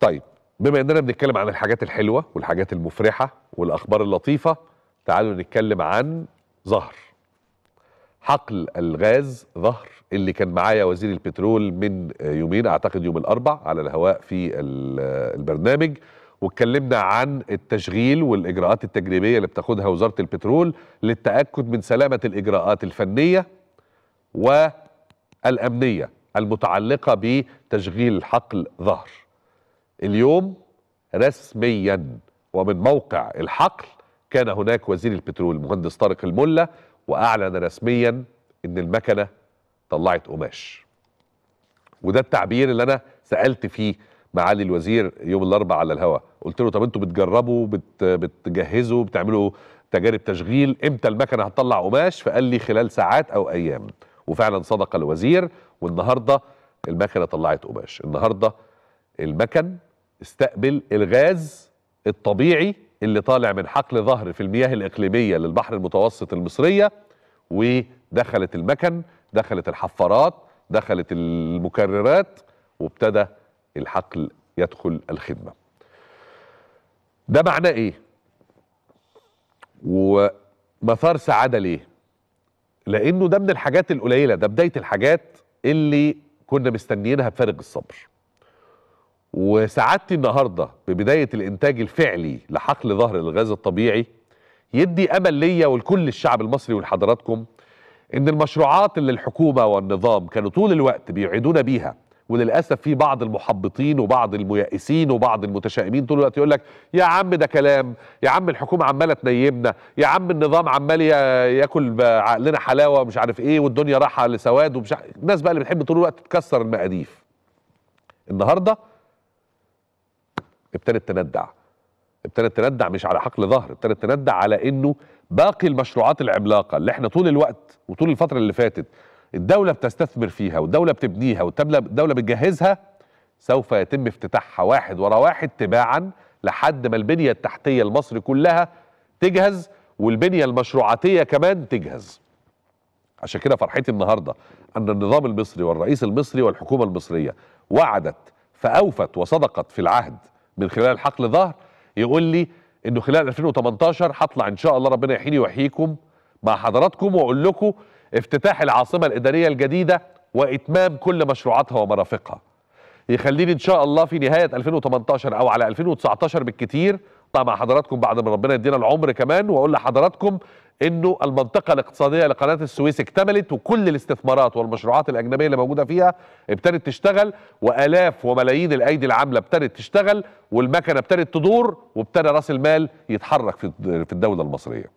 طيب بما اننا بنتكلم عن الحاجات الحلوه والحاجات المفرحه والاخبار اللطيفه تعالوا نتكلم عن ظهر حقل الغاز ظهر اللي كان معايا وزير البترول من يومين اعتقد يوم الاربع على الهواء في البرنامج واتكلمنا عن التشغيل والاجراءات التجريبيه اللي بتاخدها وزاره البترول للتاكد من سلامه الاجراءات الفنيه والامنيه المتعلقه بتشغيل حقل ظهر اليوم رسميا ومن موقع الحقل كان هناك وزير البترول المهندس طارق الملا واعلن رسميا ان المكنه طلعت قماش وده التعبير اللي انا سالت فيه معالي الوزير يوم الاربعاء على الهواء قلت له طب انتوا بتجربوا بتجهزوا بتعملوا تجارب تشغيل امتى المكنه هتطلع قماش فقال لي خلال ساعات او ايام وفعلا صدق الوزير والنهارده المكنه طلعت قماش النهارده المكن استقبل الغاز الطبيعي اللي طالع من حقل ظهر في المياه الإقليمية للبحر المتوسط المصرية ودخلت المكن دخلت الحفارات دخلت المكررات وابتدى الحقل يدخل الخدمة ده معناه ايه ومثار سعادة ليه لانه ده من الحاجات القليلة ده بداية الحاجات اللي كنا مستنيينها بفارغ الصبر وسعادتي النهارده ببدايه الانتاج الفعلي لحقل ظهر الغاز الطبيعي يدي امل ليا ولكل الشعب المصري ولحضراتكم ان المشروعات اللي الحكومه والنظام كانوا طول الوقت بيعيدونا بيها وللاسف في بعض المحبطين وبعض الميائسين وبعض المتشائمين طول الوقت يقول لك يا عم ده كلام يا عم الحكومه عماله تنيمنا يا عم النظام عمال ياكل عقلنا حلاوه مش عارف ايه والدنيا رايحه لسواد ومش عارف الناس بقى اللي بتحب طول الوقت تكسر المقاديف النهارده ابتدت تندع ابتدت تندع مش على حقل ظهر ابتدت تندع على انه باقي المشروعات العملاقه اللي احنا طول الوقت وطول الفتره اللي فاتت الدوله بتستثمر فيها والدوله بتبنيها والدوله بتجهزها سوف يتم افتتاحها واحد ورا واحد تباعا لحد ما البنيه التحتيه المصري كلها تجهز والبنيه المشروعاتيه كمان تجهز عشان كده فرحتي النهارده ان النظام المصري والرئيس المصري والحكومه المصريه وعدت فاوفت وصدقت في العهد من خلال حقل ظهر يقول لي انه خلال 2018 هطلع ان شاء الله ربنا يحييني ويحييكم مع حضراتكم واقول لكم افتتاح العاصمه الاداريه الجديده واتمام كل مشروعاتها ومرافقها يخليني ان شاء الله في نهايه 2018 او على 2019 بالكتير مع حضراتكم بعد ما ربنا يدينا العمر كمان واقول لحضراتكم انه المنطقه الاقتصاديه لقناه السويس اكتملت وكل الاستثمارات والمشروعات الاجنبيه اللي موجوده فيها ابتدت تشتغل والاف وملايين الايدي العامله ابتدت تشتغل والمكنه ابتدت تدور وابتدى راس المال يتحرك في الدوله المصريه